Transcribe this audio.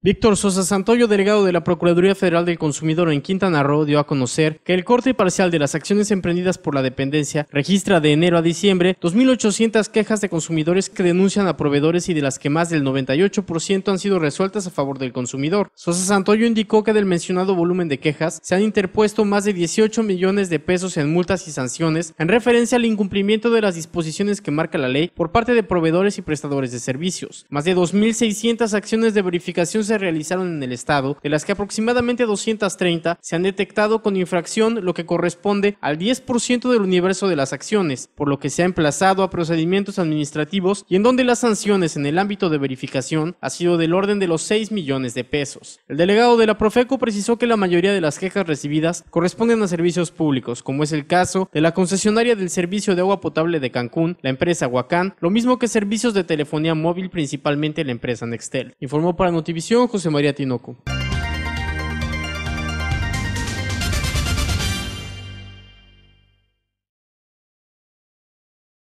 Víctor Sosa Santoyo, delegado de la Procuraduría Federal del Consumidor en Quintana Roo, dio a conocer que el corte parcial de las acciones emprendidas por la dependencia registra de enero a diciembre 2.800 quejas de consumidores que denuncian a proveedores y de las que más del 98% han sido resueltas a favor del consumidor. Sosa Santoyo indicó que del mencionado volumen de quejas se han interpuesto más de 18 millones de pesos en multas y sanciones en referencia al incumplimiento de las disposiciones que marca la ley por parte de proveedores y prestadores de servicios. Más de 2.600 acciones de verificación se realizaron en el estado, de las que aproximadamente 230 se han detectado con infracción, lo que corresponde al 10% del universo de las acciones, por lo que se ha emplazado a procedimientos administrativos y en donde las sanciones en el ámbito de verificación ha sido del orden de los 6 millones de pesos. El delegado de la Profeco precisó que la mayoría de las quejas recibidas corresponden a servicios públicos, como es el caso de la concesionaria del servicio de agua potable de Cancún, la empresa Huacán, lo mismo que servicios de telefonía móvil, principalmente la empresa Nextel. Informó para Notivisión José María Tinoco.